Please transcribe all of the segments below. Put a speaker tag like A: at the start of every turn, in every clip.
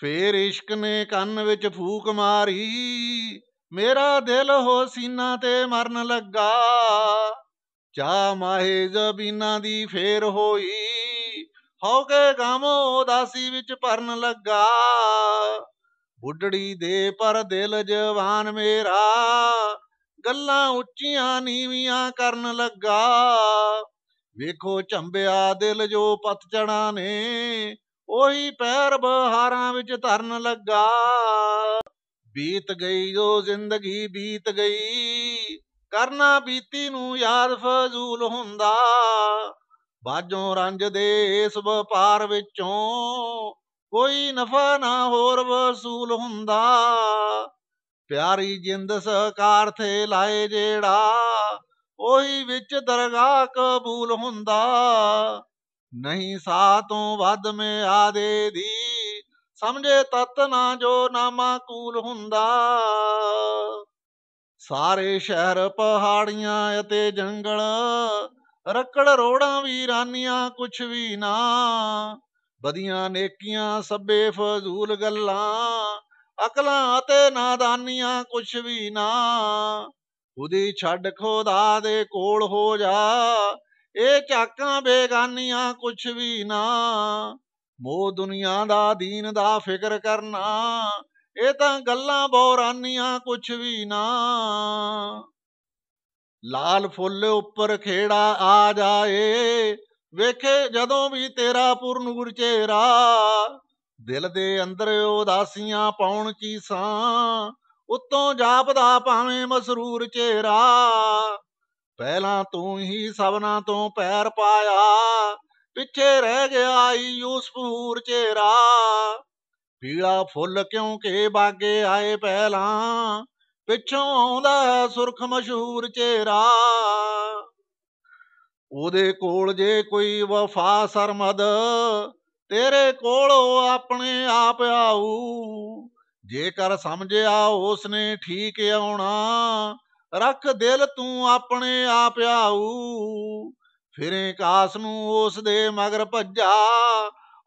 A: ਫੇਰ ਇਸ਼ਕ ਨੇ ਕੰਨ ਵਿੱਚ ਫੂਕ ਮਾਰੀ ਮੇਰਾ ਦਿਲ ਹੋ ਸੀਨਾ ਤੇ ਮਰਨ ਲੱਗਾ ਚਾ ਮਾਹੇ ਜ਼ਬੀਨਾ ਦੀ ਫੇਰ ਹੋਈ ਹੋ ਕੇ ਗਮ ਉਦਾਸੀ ਵਿੱਚ ਪਰਨ ਲੱਗਾ ਬੁੱਢੜੀ ਦੇ ਪਰ ਦਿਲ ਜਵਾਨ ਮੇਰਾ ਗੱਲਾਂ ਉੱਚੀਆਂ ਨੀਵੀਆਂ ਕਰਨ ਲੱਗਾ ਵੇਖੋ ਝੰਬਿਆ ਦਿਲ ਜੋ ਪਤਝੜਾਂ ਨੇ ਉਹੀ ਪੈਰ ਬਹਾਰਾਂ ਵਿੱਚ ਧਰਨ ਲੱਗਾ ਬੀਤ ਗਈ ਜੋ ਜ਼ਿੰਦਗੀ ਬੀਤ ਗਈ ਕਰਨਾ ਬੀਤੀ ਨੂੰ ਯਾਦ ਫਜ਼ੂਲ ਹੁੰਦਾ ਬਾਜੋਂ ਰੰਜ ਦੇ ਇਸ ਵਪਾਰ ਵਿੱਚੋਂ ਕੋਈ ਨਫਾ ਨਾ ਹੋਰ ਵਸੂਲ ਹੁੰਦਾ ਪਿਆਰੀ ਜਿੰਦ ਸਕਾਰ ਤੇ ਲਾਏ ਜਿਹੜਾ ਉਹੀ ਵਿੱਚ ਦਰਗਾਹ ਕਬੂਲ ਹੁੰਦਾ ਨਹੀਂ ਸਾ ਤੋਂ ਵੱਧ ਮੈਂ ਆਦੇ ਦੀ ਸਮਝੇ ਤਤ ਨਾ ਜੋ ਨਾਮਾ ਕੂਲ ਹੁੰਦਾ ਸਾਰੇ ਸ਼ਹਿਰ ਪਹਾੜੀਆਂ ਅਤੇ ਜੰਗਲ ਰਕੜ ਰੋੜਾਂ ਵੀਰਾਨੀਆਂ ਕੁਛ ਵੀ ਨਾ ਵਧੀਆਂ ਨੇਕੀਆਂ ਸਭੇ ਫਜ਼ੂਲ ਗੱਲਾਂ ਅਕਲਾਂ ਅਤੇ ਨਾਦਾਨੀਆਂ ਕੁਛ ਵੀ ਨਾ ਉਹਦੀ ਛੱਡ ਖੋਦਾ ਦੇ ਕੋਲ ਹੋ ਜਾ ਇਹ ਝਾਕਾਂ ਬੇਗਾਨੀਆਂ ਕੁਛ ਵੀ ਨਾ ਮੋ ਦੁਨੀਆ ਦਾ ਦੀਨ ਦਾ ਫਿਕਰ ਕਰਨਾ ਇਹ ਤਾਂ ਗੱਲਾਂ ਬੋਰਾਨੀਆਂ ਕੁਛ ਵੀ ਨਾ ਲਾਲ ਫੁੱਲ ਉੱਪਰ ਖੇੜਾ ਆ ਜਾਏ ਵੇਖੇ ਜਦੋਂ ਵੀ ਤੇਰਾ ਪੁਰਨੂਰ ਚਿਹਰਾ ਦਿਲ ਦੇ ਅੰਦਰ ਉਦਾਸੀਆਂ ਪਾਉਣ ਕੀ ਸਾਂ ਉਤੋਂ ਜਾਪਦਾ ਭਾਵੇਂ ਮਸਰੂਰ ਚਿਹਰਾ ਪਹਿਲਾਂ ਤੂੰ ਹੀ ਸਭਨਾ ਤੋਂ ਪੈਰ ਪਾਇਆ ਪਿੱਛੇ ਰਹਿ ਗਿਆ ਯੂਸਫ ਹੂਰ ਚੇਰਾ ਪੀਲਾ ਫੁੱਲ ਕਿਉਂਕਿ ਬਾਗੇ ਆਏ ਪਹਿਲਾਂ ਪਿੱਛੋਂ ਆਉਂਦਾ ਸੁਰਖ ਮਸ਼ਹੂਰ ਚੇਰਾ ਉਹਦੇ ਕੋਲ ਜੇ ਕੋਈ ਵਫਾ ਸਰਮਦ ਤੇਰੇ ਕੋਲ ਆਪਣੇ ਆਪ ਆਉ ਜੇਕਰ ਸਮਝਿਆ ਉਸਨੇ ਠੀਕ ਆਉਣਾ ਰੱਖ ਦਿਲ ਤੂੰ ਆਪਣੇ ਆਪ ਆਊ ਫਿਰੇ ਕਾਸ ਨੂੰ ਉਸ ਦੇ ਮਗਰ ਭੱਜਾ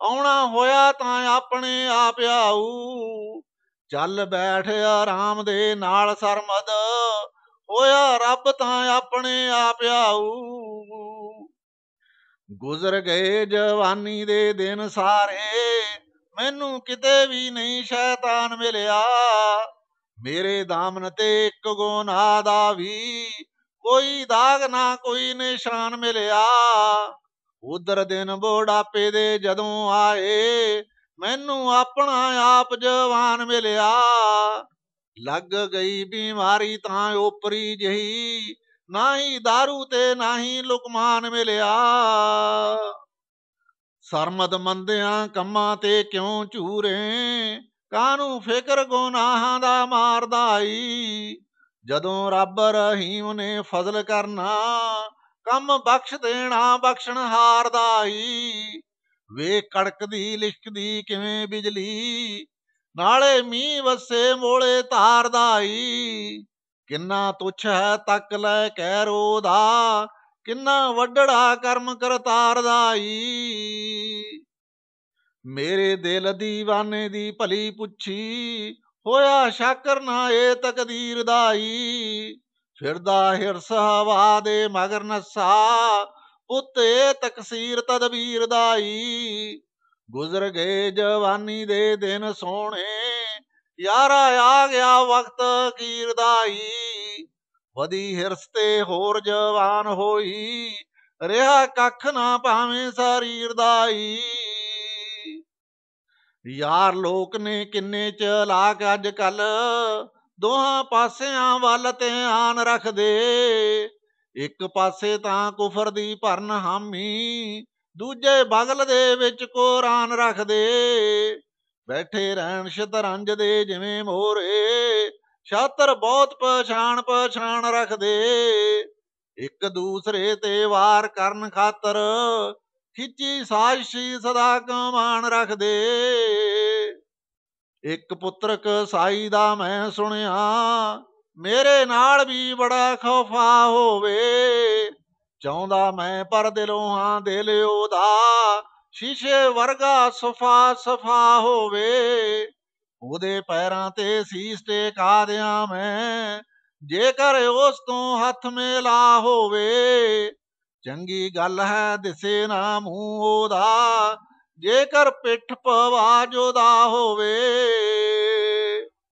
A: ਆਉਣਾ ਹੋਇਆ ਤਾਂ ਆਪਣੇ ਆਪ ਆਊ ਚੱਲ ਬੈਠ ਆਰਾਮ ਦੇ ਨਾਲ ਸਰਮਦ ਹੋਇਆ ਰੱਬ ਤਾਂ ਆਪਣੇ ਆਪ ਆਊ ਗੁਜ਼ਰ ਗਏ ਜਵਾਨੀ ਦੇ ਦਿਨ ਸਾਰੇ ਮੈਨੂੰ ਕਿਤੇ ਵੀ ਨਹੀਂ ਸ਼ੈਤਾਨ ਮਿਲਿਆ ਮੇਰੇ ਦਾਮਨ ਤੇ ਇੱਕ ਗੋਨਾ ਦਾ ਵੀ ਕੋਈ ਦਾਗ ਨਾ ਕੋਈ ਨਿਸ਼ਾਨ ਮਿਲਿਆ ਉਧਰ ਦਿਨ ਬੋੜਾਪੇ ਦੇ ਜਦੋਂ ਆਏ ਮੈਨੂੰ ਆਪਣਾ ਆਪ ਜਵਾਨ ਮਿਲਿਆ ਲੱਗ ਗਈ ਬਿਮਾਰੀ ਤਾਂ ਉਪਰੀ ਜਹੀ ਨਾਹੀ दारू ਤੇ ਨਾਹੀ ਲੁਕਮਾਨ ਮਿਲਿਆ ਸਰਮਦ ਮੰਦਿਆਂ ਕੰਮਾਂ ਤੇ ਕਿਉਂ ਝੂਰੇ ਕਾਨੂੰ ਫਿਕਰ ਗੁਨਾਹਾਂ ਦਾ ਮਾਰਦਾ ਈ ਜਦੋਂ ਰੱਬ ਰਹੀਮ ਨੇ ਫਜ਼ਲ ਕਰਨਾ ਕੰਮ ਬਖਸ਼ ਦੇਣਾ ਬਖਸ਼ਣ ਹਾਰਦਾ ਈ ਵੇ ਕੜਕਦੀ ਲਿਸ਼ਕਦੀ ਕਿਵੇਂ ਬਿਜਲੀ ਨਾਲੇ ਮੀਂਹ ਵਸੇ ਮੋਲੇ ਧਾਰਦਾ ਈ ਕਿੰਨਾ ਤੁਛ ਹੈ ਤੱਕ ਲੈ ਕਹਿ ਰੋਦਾ ਕਿੰਨਾ ਵੱਡੜਾ ਕਰਮ ਕਰਤਾਰ ਈ ਮੇਰੇ ਦਿਲ ਦੀਵਾਨੇ ਦੀ ਭਲੀ ਪੁੱਛੀ ਹੋਇਆ ਸ਼ਾਕਰ ਨਾ ਏ ਤਕਦੀਰ ਦਾਈ ਫਿਰਦਾ ਹਿਰਸ ਹਵਾ ਦੇ ਮਗਰ ਨਸਾ ਉਤੇ ਤਕਸੀਰ ਤਦਬੀਰ ਦਾਈ ਗੁਜ਼ਰ ਗਏ ਜਵਾਨੀ ਦੇ ਦਿਨ ਸੋਹਣੇ ਯਾਰਾ ਆ ਗਿਆ ਵਕਤ ਕੀਰ ਦਾਈ ਵਦੀ ਹਿਰਸ ਤੇ ਹੋਰ ਜਵਾਨ ਹੋਈ ਰਿਹਾ ਕੱਖ ਨਾ ਭਾਵੇਂ ਸਰੀਰ ਦਾਈ ਯਾਰ ਲੋਕ ਨੇ ਕਿੰਨੇ ਚਲਾਕ ਅੱਜ ਕੱਲ ਦੋਹਾਂ ਪਾਸਿਆਂ ਵੱਲ ਤੇ ਆਨ ਰੱਖਦੇ ਇੱਕ ਪਾਸੇ ਤਾਂ ਕੁਫਰ ਦੀ ਭਰਨ ਹਾਮੀ ਦੂਜੇ ਬਗਲ ਦੇ ਵਿੱਚ ਕੁਰਾਨ ਰੱਖਦੇ ਬੈਠੇ ਰਹਿਣ ਸ਼ਤਰੰਜ ਦੇ ਜਿਵੇਂ ਮੋਰੇ ਛਾਤਰ ਬਹੁਤ ਪਛਾਣ ਪਛਾਣ ਰੱਖਦੇ ਇੱਕ ਦੂਸਰੇ ਤੇ ਵਾਰ ਕਰਨ ਖਾਤਰ ਖਿੱਚੀ ਸਾਜਸ਼ੀ ਸਦਾ ਕਮਾਨ ਰੱਖਦੇ ਇੱਕ ਪੁੱਤਰਕ ਸਾਈ ਦਾ ਮੈਂ ਸੁਣਿਆ ਮੇਰੇ ਨਾਲ ਵੀ ਬੜਾ ਖਫਾ ਹੋਵੇ ਚਾਹੁੰਦਾ ਮੈਂ ਪਰ ਦਿਲੋਂ ਹਾਂ ਦਿਲ ਉਹਦਾ ਸ਼ੀਸ਼ੇ ਵਰਗਾ ਸਫਾ ਸਫਾ ਹੋਵੇ ਉਹਦੇ ਪੈਰਾਂ ਤੇ ਸੀਸ ਟੇਕਾ ਦਿਆਂ ਮੈਂ ਜੇਕਰ ਉਸ ਤੋਂ ਹੱਥ ਮੇਲਾ ਹੋਵੇ ਚੰਗੀ ਗੱਲ ਹੈ ਦਿਸੇ ਨਾ ਮੂੰਹ ਉਹਦਾ ਜੇਕਰ ਪਿੱਠ ਪਵਾ ਜੋਦਾ ਹੋਵੇ